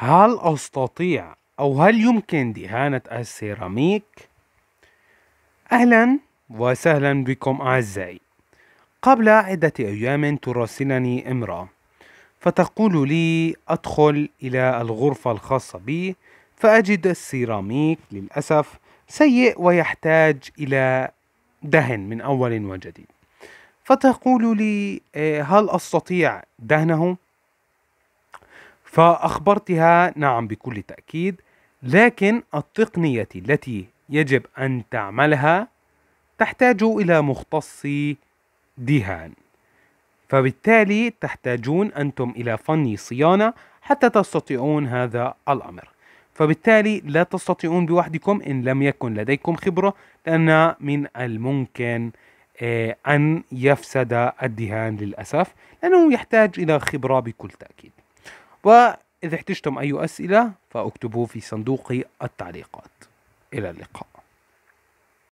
هل أستطيع أو هل يمكن دهانة السيراميك؟ أهلا وسهلا بكم أعزائي قبل عدة أيام تراسلني امرأة فتقول لي أدخل إلى الغرفة الخاصة بي فأجد السيراميك للأسف سيء ويحتاج إلى دهن من أول وجديد فتقول لي إيه، هل أستطيع دهنه؟ فأخبرتها نعم بكل تأكيد لكن التقنية التي يجب أن تعملها تحتاج إلى مختص دهان فبالتالي تحتاجون أنتم إلى فني صيانة حتى تستطيعون هذا الأمر فبالتالي لا تستطيعون بوحدكم إن لم يكن لديكم خبرة لأن من الممكن آه، أن يفسد الدهان للأسف لأنه يحتاج إلى خبرة بكل تأكيد وإذا احتجتم أي أسئلة فاكتبوه في صندوق التعليقات إلى اللقاء